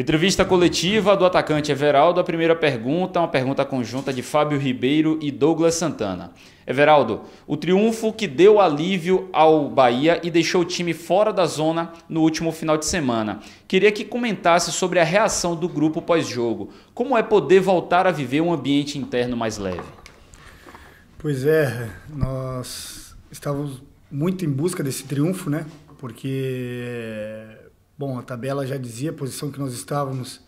Entrevista coletiva do atacante Everaldo. A primeira pergunta, uma pergunta conjunta de Fábio Ribeiro e Douglas Santana. Everaldo, o triunfo que deu alívio ao Bahia e deixou o time fora da zona no último final de semana. Queria que comentasse sobre a reação do grupo pós-jogo. Como é poder voltar a viver um ambiente interno mais leve? Pois é, nós estávamos muito em busca desse triunfo, né? Porque Bom, a tabela já dizia a posição que nós estávamos.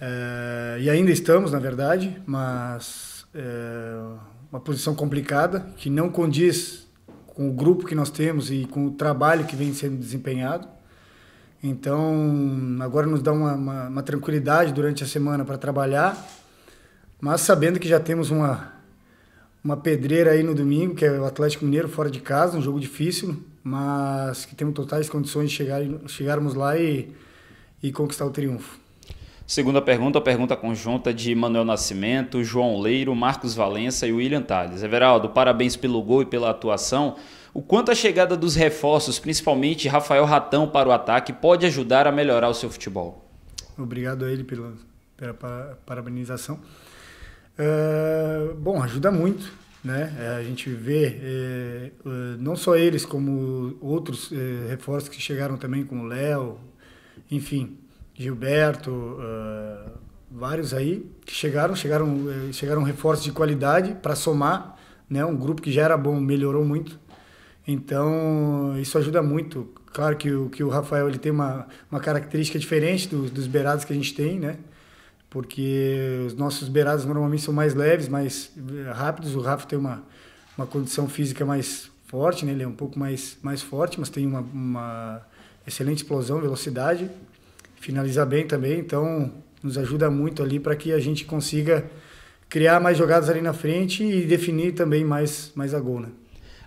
É, e ainda estamos, na verdade, mas é, uma posição complicada, que não condiz com o grupo que nós temos e com o trabalho que vem sendo desempenhado. Então, agora nos dá uma, uma, uma tranquilidade durante a semana para trabalhar, mas sabendo que já temos uma, uma pedreira aí no domingo, que é o Atlético Mineiro fora de casa, um jogo difícil, mas que temos totais condições de chegar, chegarmos lá e, e conquistar o triunfo. Segunda pergunta, pergunta conjunta de Manuel Nascimento, João Leiro, Marcos Valença e William Tales. Everaldo, parabéns pelo gol e pela atuação. O quanto a chegada dos reforços, principalmente Rafael Ratão para o ataque, pode ajudar a melhorar o seu futebol? Obrigado a ele pela, pela, parabenização. Uh, bom, ajuda muito. Né? É, a gente vê é, é, não só eles, como outros é, reforços que chegaram também, como Léo, enfim, Gilberto, uh, vários aí que chegaram, chegaram, chegaram reforços de qualidade para somar, né? Um grupo que já era bom melhorou muito. Então isso ajuda muito. Claro que o que o Rafael ele tem uma, uma característica diferente dos beirados que a gente tem, né? porque os nossos beirados normalmente são mais leves, mais eh, rápidos. O Rafa tem uma, uma condição física mais forte, né? ele é um pouco mais, mais forte, mas tem uma, uma excelente explosão, velocidade, finaliza bem também, então nos ajuda muito ali para que a gente consiga criar mais jogadas ali na frente e definir também mais, mais a gol. Né?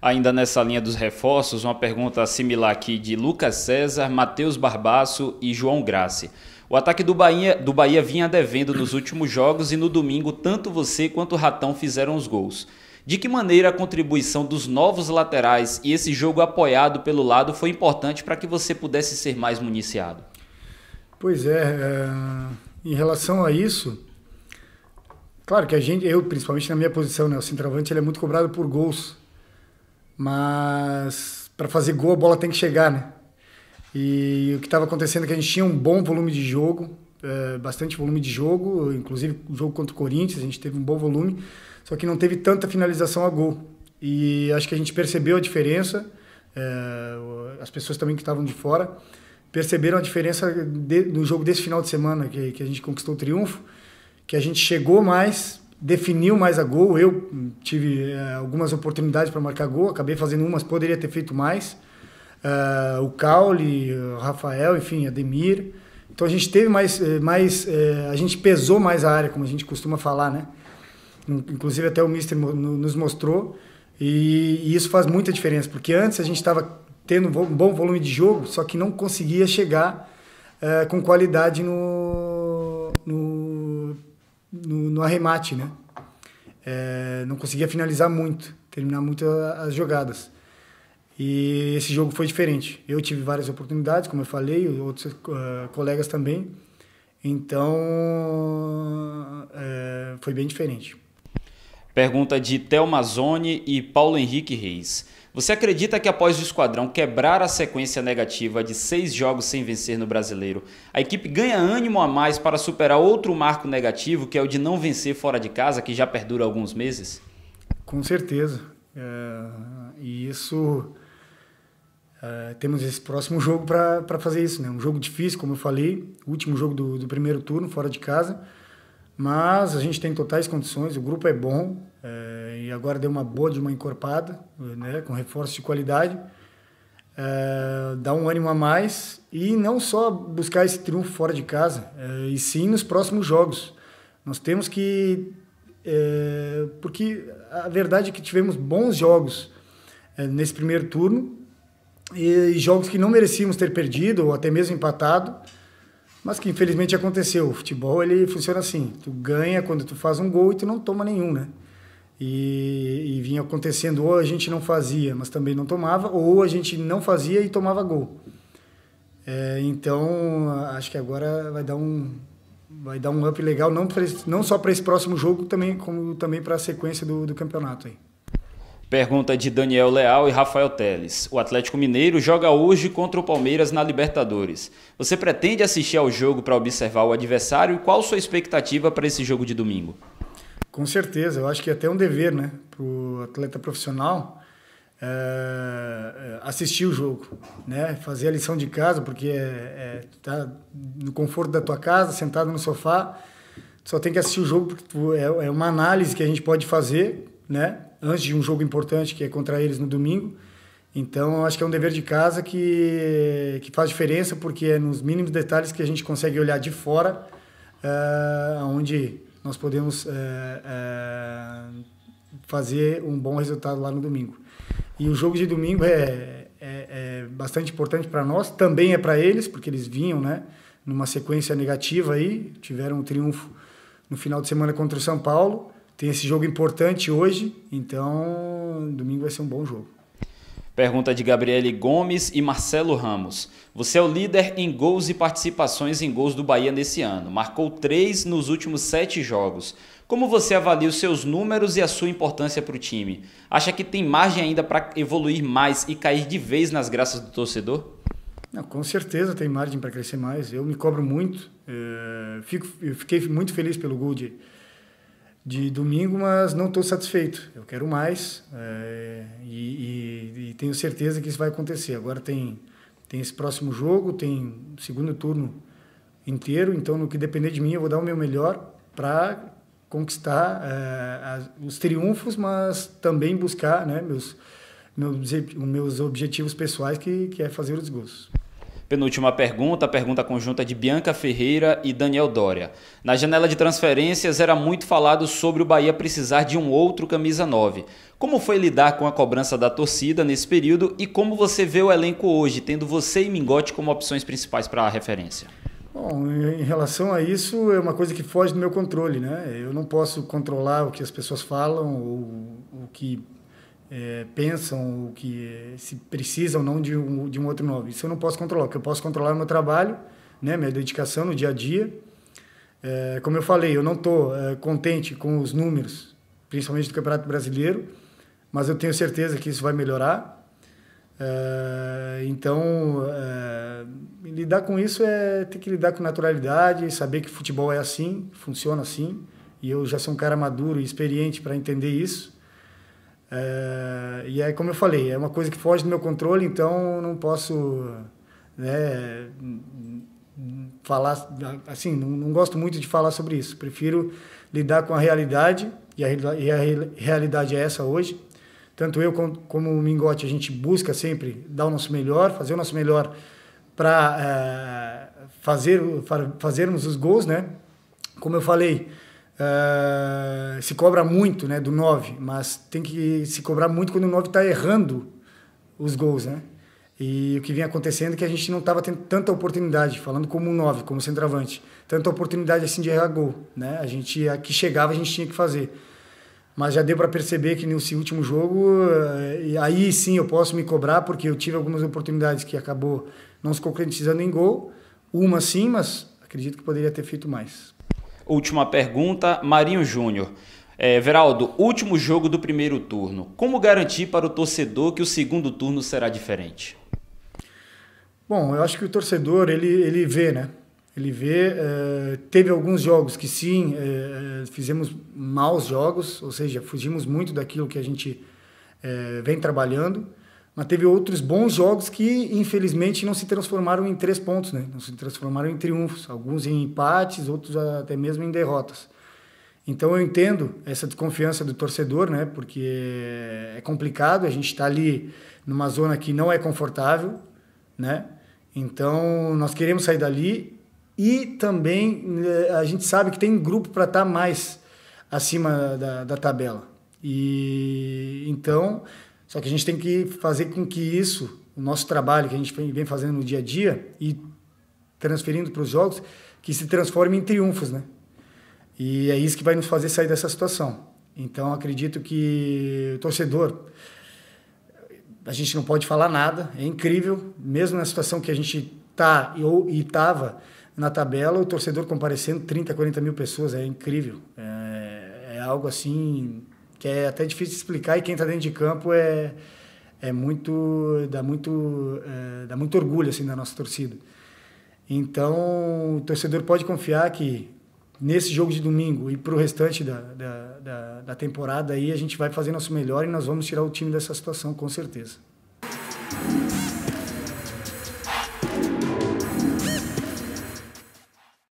Ainda nessa linha dos reforços, uma pergunta similar aqui de Lucas César, Matheus Barbaço e João Grace. O ataque do Bahia, do Bahia vinha devendo nos últimos jogos e no domingo tanto você quanto o Ratão fizeram os gols. De que maneira a contribuição dos novos laterais e esse jogo apoiado pelo lado foi importante para que você pudesse ser mais municiado? Pois é, é, em relação a isso, claro que a gente, eu principalmente na minha posição, né, o centroavante ele é muito cobrado por gols. Mas para fazer gol a bola tem que chegar, né? E o que estava acontecendo é que a gente tinha um bom volume de jogo, é, bastante volume de jogo, inclusive o jogo contra o Corinthians, a gente teve um bom volume, só que não teve tanta finalização a gol. E acho que a gente percebeu a diferença, é, as pessoas também que estavam de fora perceberam a diferença no jogo desse final de semana, que, que a gente conquistou o triunfo, que a gente chegou mais, definiu mais a gol. Eu tive uh, algumas oportunidades para marcar gol, acabei fazendo umas, poderia ter feito mais. Uh, o Caule, o Rafael, enfim, Ademir. Então a gente teve mais, eh, mais uh, a gente pesou mais a área, como a gente costuma falar, né? Inclusive até o Mister nos mostrou e, e isso faz muita diferença, porque antes a gente estava tendo um bom volume de jogo, só que não conseguia chegar com qualidade no no, no arremate, né? É, não conseguia finalizar muito, terminar muito as jogadas. E esse jogo foi diferente. Eu tive várias oportunidades, como eu falei, outros uh, colegas também. Então, é, foi bem diferente. Pergunta de Telmazone e Paulo Henrique Reis. Você acredita que após o Esquadrão quebrar a sequência negativa de seis jogos sem vencer no Brasileiro, a equipe ganha ânimo a mais para superar outro marco negativo, que é o de não vencer fora de casa, que já perdura alguns meses? Com certeza. É, e isso. É, temos esse próximo jogo para fazer isso, né? Um jogo difícil, como eu falei, último jogo do, do primeiro turno, fora de casa. Mas a gente tem totais condições, o grupo é bom é, e agora deu uma boa de uma encorpada, né, com reforço de qualidade. É, dá um ânimo a mais e não só buscar esse triunfo fora de casa, é, e sim nos próximos jogos. Nós temos que. É, porque a verdade é que tivemos bons jogos é, nesse primeiro turno e, e jogos que não merecíamos ter perdido ou até mesmo empatado mas que infelizmente aconteceu. O futebol ele funciona assim: tu ganha quando tu faz um gol e tu não toma nenhum, né? E, e, vinha acontecendo ou a gente não fazia, mas também não tomava, ou a gente não fazia e tomava gol. É, então acho que agora vai dar um vai dar um up legal não pra, não só para esse próximo jogo também como também para a sequência do, do campeonato aí. Pergunta de Daniel Leal e Rafael Teles. O Atlético Mineiro joga hoje contra o Palmeiras na Libertadores. Você pretende assistir ao jogo para observar o adversário? Qual sua expectativa para esse jogo de domingo? Com certeza, eu acho que é até um dever né, para o atleta profissional é, assistir o jogo, né, fazer a lição de casa, porque é, é, tá no conforto da tua casa, sentado no sofá, só tem que assistir o jogo, porque é, é uma análise que a gente pode fazer né? Antes de um jogo importante que é contra eles no domingo. Então, acho que é um dever de casa que, que faz diferença, porque é nos mínimos detalhes que a gente consegue olhar de fora, uh, eh, onde nós podemos uh, uh, fazer um bom resultado lá no domingo. E o jogo de domingo é, é, é bastante importante para nós, também é para eles, porque eles vinham né, numa sequência negativa aí, tiveram um triunfo no final de semana contra o São Paulo, tem esse jogo importante hoje, então domingo vai ser um bom jogo. Pergunta de Gabriele Gomes e Marcelo Ramos. Você é o líder em gols e participações em gols do Bahia nesse ano. Marcou três nos últimos sete jogos. Como você avalia os seus números e a sua importância para o time? Acha que tem margem ainda para evoluir mais e cair de vez nas graças do torcedor? Não, com certeza tem margem para crescer mais. Eu me cobro muito. É, fico, eu fiquei muito feliz pelo gol de, de domingo, mas não estou satisfeito. Eu quero mais é, e, e, e, tenho certeza que isso vai acontecer. Agora tem, tem esse próximo jogo, tem segundo turno inteiro, então no que depender de mim eu vou dar o meu melhor para conquistar é, as, os triunfos, mas também buscar né, meus, meus, meus objetivos pessoais, que, que é fazer os gols. Penúltima pergunta, pergunta conjunta de Bianca Ferreira e Daniel Dória. Na janela de transferências era muito falado sobre o Bahia precisar de um outro camisa 9. Como foi lidar com a cobrança da torcida nesse período e como você vê o elenco hoje, tendo você e Mingote como opções principais para a referência? Bom, em relação a isso, é uma coisa que foge do meu controle, né? Eu não posso controlar o que as pessoas falam ou o que é, pensam o que se precisam não de um, de um outro nome. Isso eu não posso controlar. O que eu posso controlar é o meu trabalho, né, minha dedicação no dia a dia. É, como eu falei, eu não estou é, contente com os números, principalmente do Campeonato Brasileiro, mas eu tenho certeza que isso vai melhorar. É, então, é, lidar com isso é ter que lidar com naturalidade, saber que futebol é assim, funciona assim, e eu já sou um cara maduro e experiente para entender isso. É, e é como eu falei, é uma coisa que foge do meu controle, então não posso né, falar, assim, não, não, gosto muito de falar sobre isso. Prefiro lidar com a realidade, e a, e a realidade é essa hoje. Tanto eu como, como o Mingote, a gente busca sempre dar o nosso melhor, fazer o nosso melhor para é, fazer, fazermos os gols, né? Como eu falei, Uh, se cobra muito né, do 9, mas tem que se cobrar muito quando o 9 está errando os gols. Né? E o que vinha acontecendo é que a gente não estava tendo tanta oportunidade, falando como um 9, como centroavante, tanta oportunidade assim de errar gol. Né? A gente, a que chegava, a gente tinha que fazer. Mas já deu para perceber que nesse último jogo, eh, aí sim eu posso me cobrar, porque eu tive algumas oportunidades que acabou não se concretizando em gol. Uma sim, mas acredito que poderia ter feito mais. Última pergunta, Marinho Júnior. É, Veraldo, último jogo do primeiro turno. Como garantir para o torcedor que o segundo turno será diferente? Bom, eu acho que o torcedor ele, ele vê, né? Ele vê. É, teve alguns jogos que sim, é, é fizemos maus jogos, ou seja, fugimos muito daquilo que a gente é, vem trabalhando. Mas teve outros bons jogos que, infelizmente, não se transformaram em três pontos, né? Não se transformaram em triunfos. Alguns em empates, outros até mesmo em derrotas. Então eu entendo essa desconfiança do torcedor, né? Porque é complicado, a gente está ali numa zona que não é confortável, né? Então nós queremos sair dali e também eh, a gente sabe que tem um grupo para estar tá mais acima da, da tabela. E então só que a gente tem que fazer com que isso, o nosso trabalho que a gente vem fazendo no dia a dia e transferindo para os jogos, que se transforme em triunfos, né? E é isso que vai nos fazer sair dessa situação. Então acredito que o torcedor a gente não pode falar nada, é incrível, mesmo na situação que a gente está ou e estava na tabela, o torcedor comparecendo 30, 40 mil pessoas, é incrível. É, é algo assim que é até difícil de explicar e quem está dentro de campo é é muito dá muito é, dá muito orgulho assim da nossa torcida. Então o torcedor pode confiar que nesse jogo de domingo e para o restante da, da, da, da temporada aí a gente vai fazer nosso melhor e nós vamos tirar o time dessa situação com certeza.